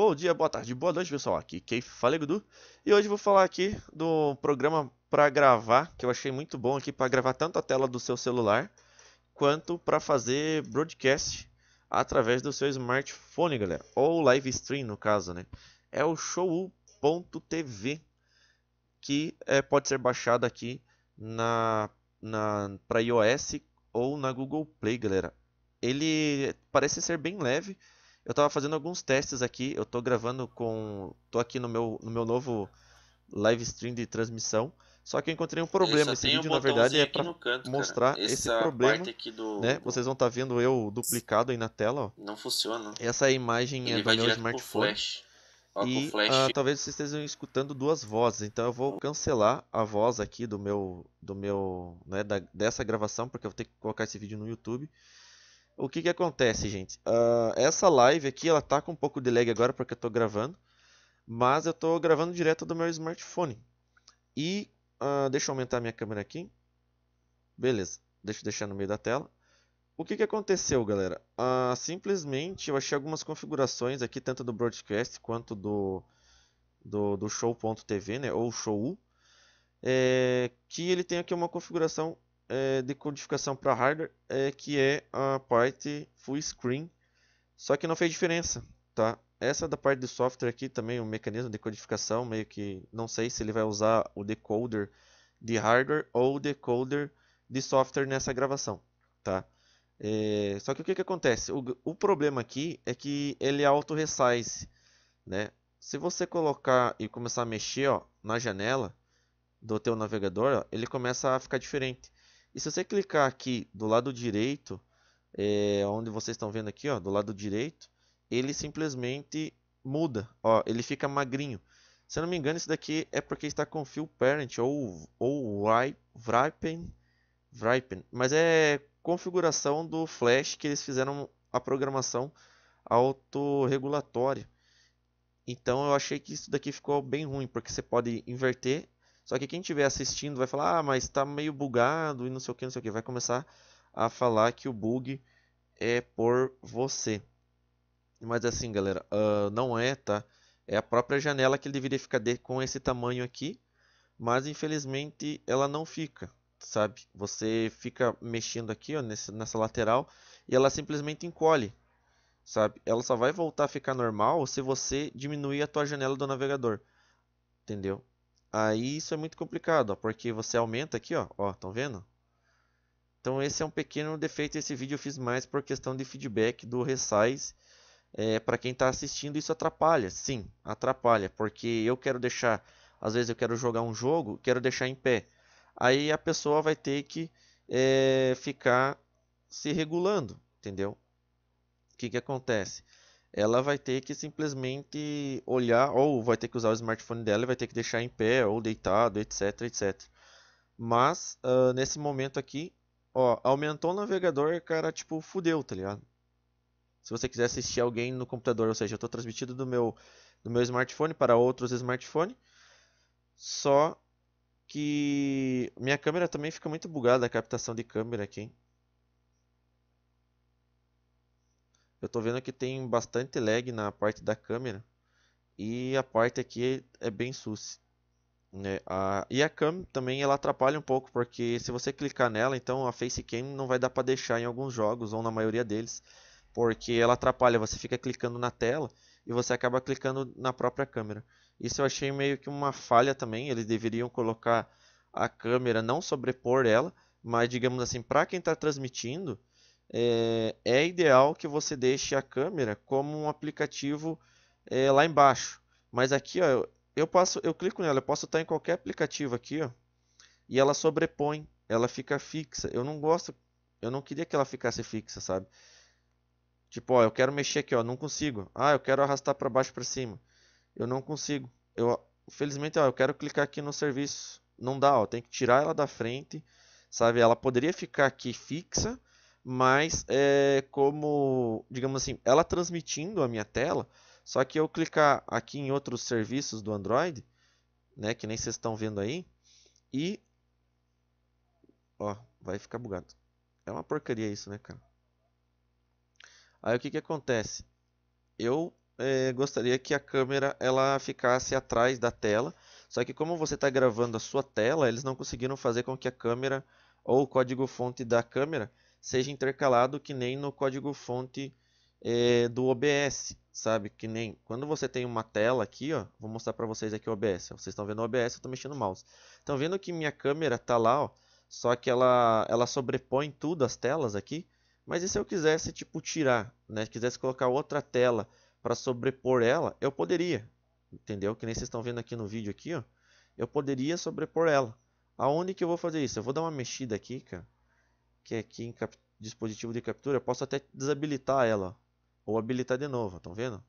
Bom dia, boa tarde, boa noite, pessoal. Aqui quem fala é Gudu. E hoje vou falar aqui do programa para gravar, que eu achei muito bom aqui para gravar tanto a tela do seu celular quanto para fazer broadcast através do seu smartphone, galera, ou live stream no caso, né? É o show.tv que é, pode ser baixado aqui na na para iOS ou na Google Play, galera. Ele parece ser bem leve eu estava fazendo alguns testes aqui, eu estou gravando com... Estou aqui no meu, no meu novo live stream de transmissão. Só que eu encontrei um problema. Esse vídeo, um na verdade, é para mostrar cara. esse problema. Do, né? Vocês vão estar tá vendo eu duplicado aí na tela. Ó. Não funciona. Essa é imagem Ele é do meu smartphone. Flash. e ah, talvez vocês estejam escutando duas vozes. Então eu vou cancelar a voz aqui do meu, do meu, né, da, dessa gravação, porque eu vou ter que colocar esse vídeo no YouTube. O que que acontece, gente? Uh, essa live aqui, ela tá com um pouco de lag agora porque eu tô gravando. Mas eu tô gravando direto do meu smartphone. E, uh, deixa eu aumentar minha câmera aqui. Beleza, deixa eu deixar no meio da tela. O que, que aconteceu, galera? Uh, simplesmente eu achei algumas configurações aqui, tanto do broadcast quanto do, do, do show.tv, né? Ou show É, que ele tem aqui uma configuração é, de codificação para hardware é que é a parte full screen, só que não fez diferença, tá? Essa da parte do software aqui também, o um mecanismo de codificação, meio que não sei se ele vai usar o decoder de hardware ou o decoder de software nessa gravação, tá? É, só que o que, que acontece? O, o, problema aqui é que ele é auto-resize, né? Se você colocar e começar a mexer ó, na janela do teu navegador, ó, ele começa a ficar diferente. E se você clicar aqui do lado direito, é, onde vocês estão vendo aqui, ó, do lado direito, ele simplesmente muda, ó, ele fica magrinho. Se eu não me engano, isso daqui é porque está com fio parent ou, ou Wripen, Wripen, mas é configuração do Flash que eles fizeram a programação autorregulatória. Então eu achei que isso daqui ficou bem ruim, porque você pode inverter só que quem estiver assistindo vai falar, ah, mas está meio bugado e não sei o que, não sei o que. Vai começar a falar que o bug é por você. Mas assim, galera, uh, não é, tá? É a própria janela que ele deveria ficar de, com esse tamanho aqui, mas infelizmente ela não fica, sabe? Você fica mexendo aqui, ó, nesse, nessa lateral, e ela simplesmente encolhe, sabe? Ela só vai voltar a ficar normal se você diminuir a tua janela do navegador, entendeu? Aí isso é muito complicado, ó, porque você aumenta aqui, ó, ó, estão vendo? Então esse é um pequeno defeito, esse vídeo eu fiz mais por questão de feedback do resize. É, para quem está assistindo isso atrapalha, sim, atrapalha, porque eu quero deixar, às vezes eu quero jogar um jogo, quero deixar em pé. Aí a pessoa vai ter que é, ficar se regulando, entendeu? O que, que acontece? ela vai ter que simplesmente olhar, ou vai ter que usar o smartphone dela e vai ter que deixar em pé, ou deitado, etc, etc. Mas, uh, nesse momento aqui, ó, aumentou o navegador, cara, tipo, fudeu, tá ligado? Se você quiser assistir alguém no computador, ou seja, eu estou transmitido do meu, do meu smartphone para outros smartphones, só que minha câmera também fica muito bugada, a captação de câmera aqui. eu estou vendo que tem bastante lag na parte da câmera e a parte aqui é bem sus. Né? A, e a cam também ela atrapalha um pouco porque se você clicar nela, então a facecam não vai dar para deixar em alguns jogos ou na maioria deles, porque ela atrapalha, você fica clicando na tela e você acaba clicando na própria câmera. Isso eu achei meio que uma falha também, eles deveriam colocar a câmera, não sobrepor ela, mas digamos assim, para quem está transmitindo, é, é ideal que você deixe a câmera como um aplicativo é, lá embaixo. Mas aqui, ó, eu, eu, posso, eu clico nela, eu posso estar em qualquer aplicativo aqui, ó, e ela sobrepõe, ela fica fixa. Eu não gosto, eu não queria que ela ficasse fixa, sabe? Tipo, ó, eu quero mexer aqui, ó, não consigo. Ah, eu quero arrastar para baixo para cima. Eu não consigo. Eu, felizmente, ó, eu quero clicar aqui no serviço. Não dá, ó, tem que tirar ela da frente, sabe? Ela poderia ficar aqui fixa, mas é como, digamos assim, ela transmitindo a minha tela, só que eu clicar aqui em outros serviços do Android, né, que nem vocês estão vendo aí, e ó, vai ficar bugado. É uma porcaria isso, né, cara? Aí o que que acontece? Eu é, gostaria que a câmera ela ficasse atrás da tela, só que como você está gravando a sua tela, eles não conseguiram fazer com que a câmera ou o código-fonte da câmera seja intercalado que nem no código-fonte é, do OBS, sabe? Que nem quando você tem uma tela aqui, ó, vou mostrar para vocês aqui o OBS. Vocês estão vendo o OBS, eu estou mexendo o mouse. Estão vendo que minha câmera tá lá, ó, só que ela, ela sobrepõe tudo as telas aqui. Mas e se eu quisesse tipo tirar, né? Se quisesse colocar outra tela para sobrepor ela, eu poderia, entendeu? Que nem vocês estão vendo aqui no vídeo aqui, ó. Eu poderia sobrepor ela. Aonde que eu vou fazer isso? Eu vou dar uma mexida aqui, cara que é aqui em dispositivo de captura, eu posso até desabilitar ela ou habilitar de novo, estão vendo?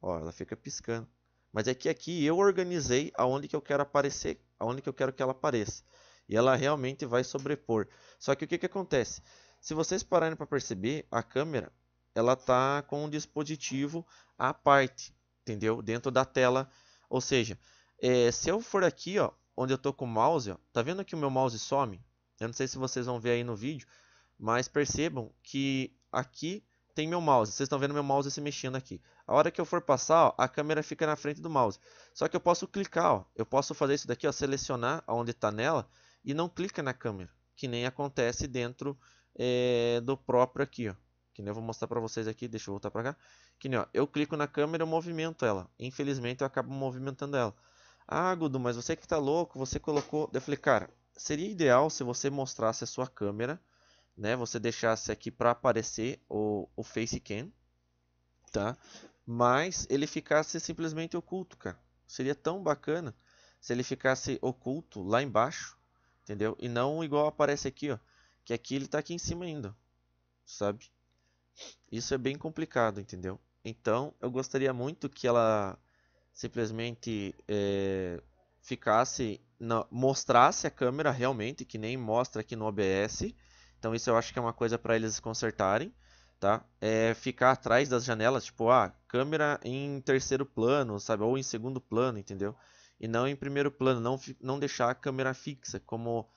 Ó, ela fica piscando. Mas é que aqui eu organizei aonde que eu quero aparecer, aonde que eu quero que ela apareça. E ela realmente vai sobrepor. Só que o que, que acontece? Se vocês pararem para perceber, a câmera ela tá com um dispositivo à parte, entendeu? Dentro da tela. Ou seja, é, se eu for aqui, ó, onde eu tô com o mouse, ó, tá vendo que o meu mouse some? Eu não sei se vocês vão ver aí no vídeo, mas percebam que aqui tem meu mouse. Vocês estão vendo meu mouse se mexendo aqui. A hora que eu for passar, ó, a câmera fica na frente do mouse. Só que eu posso clicar, ó. eu posso fazer isso daqui, ó, selecionar onde está nela e não clica na câmera, que nem acontece dentro é, do próprio aqui, ó. Que nem eu vou mostrar para vocês aqui, deixa eu voltar para cá. Que nem, ó, eu clico na câmera, eu movimento ela. Infelizmente eu acabo movimentando ela. Ah, Gudu, mas você que tá louco, você colocou... Eu falei, cara, seria ideal se você mostrasse a sua câmera, né? Você deixasse aqui para aparecer o, o facecam, tá? Mas ele ficasse simplesmente oculto, cara. Seria tão bacana se ele ficasse oculto lá embaixo, entendeu? E não igual aparece aqui, ó, que aqui ele tá aqui em cima ainda, sabe? Isso é bem complicado, entendeu? Então, eu gostaria muito que ela simplesmente é, ficasse mostrasse a câmera realmente, que nem mostra aqui no OBS. Então isso eu acho que é uma coisa para eles consertarem, tá? É ficar atrás das janelas, tipo, ah, câmera em terceiro plano, sabe? Ou em segundo plano, entendeu? E não em primeiro plano, não, não deixar a câmera fixa, como,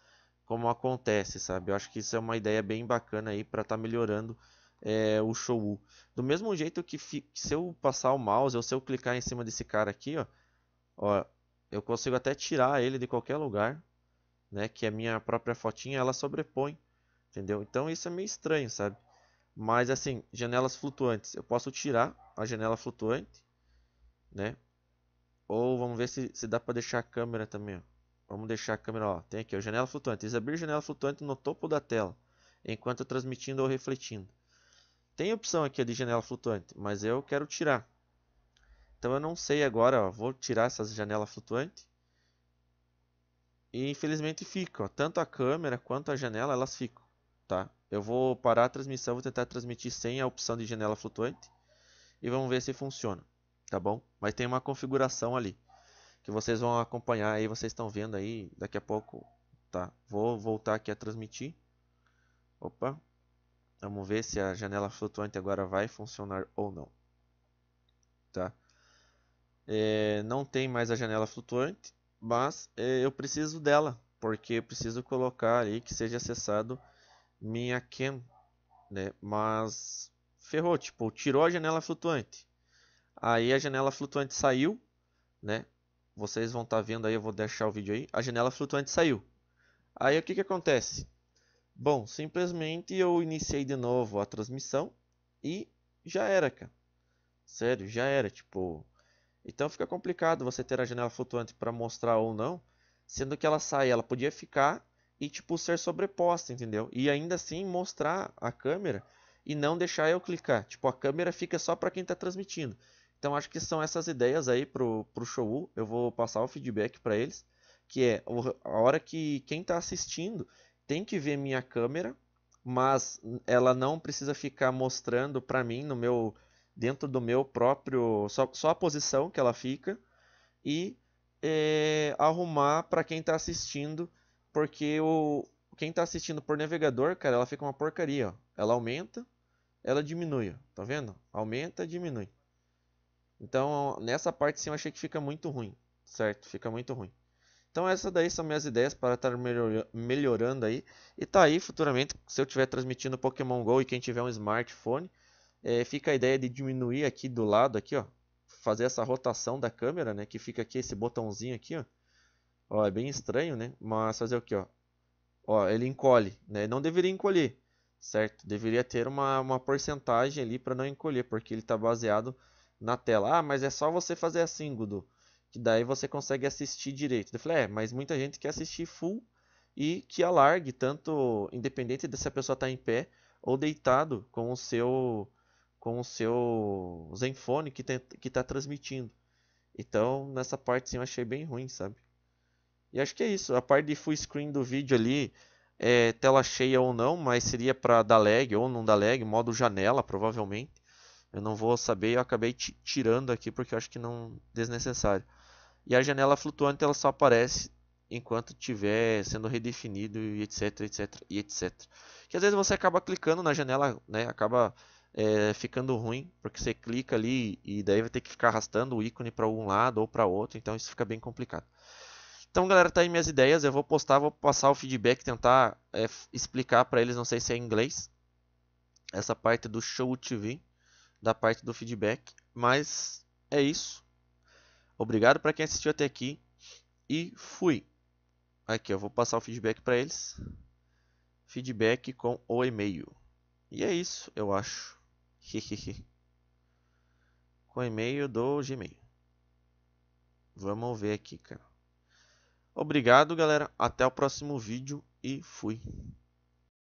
como acontece, sabe? Eu acho que isso é uma ideia bem bacana aí para estar tá melhorando é, o show. Do mesmo jeito que, que se eu passar o mouse ou se eu clicar em cima desse cara aqui, ó, ó eu consigo até tirar ele de qualquer lugar, né? Que a minha própria fotinha ela sobrepõe, entendeu? Então isso é meio estranho, sabe? Mas assim, janelas flutuantes, eu posso tirar a janela flutuante, né? Ou vamos ver se, se dá para deixar a câmera também. Ó. Vamos deixar a câmera, ó. Tem aqui, ó, janela flutuante. Exibir janela flutuante no topo da tela, enquanto transmitindo ou refletindo. Tem opção aqui de janela flutuante, mas eu quero tirar. Então eu não sei agora, ó, vou tirar essa janela flutuante. E infelizmente fica, ó, tanto a câmera quanto a janela, elas ficam, tá? Eu vou parar a transmissão, vou tentar transmitir sem a opção de janela flutuante. E vamos ver se funciona, tá bom? Mas tem uma configuração ali, que vocês vão acompanhar aí, vocês estão vendo aí, daqui a pouco, tá? Vou voltar aqui a transmitir. Opa, vamos ver se a janela flutuante agora vai funcionar ou não, Tá? é, não tem mais a janela flutuante, mas é, eu preciso dela, porque eu preciso colocar aí que seja acessado minha cam, né? Mas ferrou, tipo, tirou a janela flutuante. Aí a janela flutuante saiu, né? Vocês vão estar tá vendo aí, eu vou deixar o vídeo aí. A janela flutuante saiu. Aí o que que acontece? Bom, simplesmente eu iniciei de novo a transmissão e já era, cara. Sério, já era, tipo, então fica complicado você ter a janela flutuante para mostrar ou não, sendo que ela sai, ela podia ficar e tipo ser sobreposta, entendeu? E ainda assim mostrar a câmera e não deixar eu clicar. Tipo, a câmera fica só para quem está transmitindo. Então acho que são essas ideias aí pro pro show. Eu vou passar o feedback para eles, que é a hora que quem está assistindo tem que ver minha câmera, mas ela não precisa ficar mostrando para mim no meu dentro do meu próprio. Só, só a posição que ela fica. E é, arrumar para quem está assistindo. Porque o, quem está assistindo por navegador, cara, ela fica uma porcaria. Ó. Ela aumenta, ela diminui. Ó. Tá vendo? Aumenta, diminui. Então, nessa parte sim, eu achei que fica muito ruim. Certo? Fica muito ruim. Então essas daí são minhas ideias para tá estar melhorando aí. E tá aí futuramente, se eu estiver transmitindo Pokémon GO e quem tiver um smartphone, é, fica a ideia de diminuir aqui do lado, aqui, ó, fazer essa rotação da câmera, né, que fica aqui esse botãozinho aqui, ó. ó é bem estranho, né? Mas fazer o que, ó? Ó, ele encolhe, né? Não deveria encolher, certo? Deveria ter uma, uma porcentagem ali para não encolher, porque ele está baseado na tela. Ah, mas é só você fazer assim, Gudu, que daí você consegue assistir direito. Eu falei, é, mas muita gente quer assistir full e que alargue, tanto independente de se a pessoa está em pé ou deitado com o seu com o seu Zenfone que, tem, que tá transmitindo. Então, nessa parte sim, eu achei bem ruim, sabe? E acho que é isso. A parte de full screen do vídeo ali, é tela cheia ou não, mas seria para dar lag ou não dar lag, modo janela, provavelmente. Eu não vou saber, eu acabei tirando aqui porque eu acho que não desnecessário. E a janela flutuante ela só aparece enquanto estiver sendo redefinido e etc, etc, e etc. Que às vezes você acaba clicando na janela, né, acaba é, ficando ruim, porque você clica ali e daí vai ter que ficar arrastando o ícone para algum lado ou para outro, então isso fica bem complicado. Então, galera, tá aí minhas ideias. Eu vou postar, vou passar o feedback, tentar é, explicar para eles, não sei se é em inglês, essa parte do Show TV, da parte do feedback. Mas é isso. Obrigado para quem assistiu até aqui e fui. Aqui, eu vou passar o feedback para eles. Feedback com o e-mail. E é isso, eu acho. com e-mail do Gmail. Vamos ver aqui, cara. Obrigado, galera. Até o próximo vídeo e fui.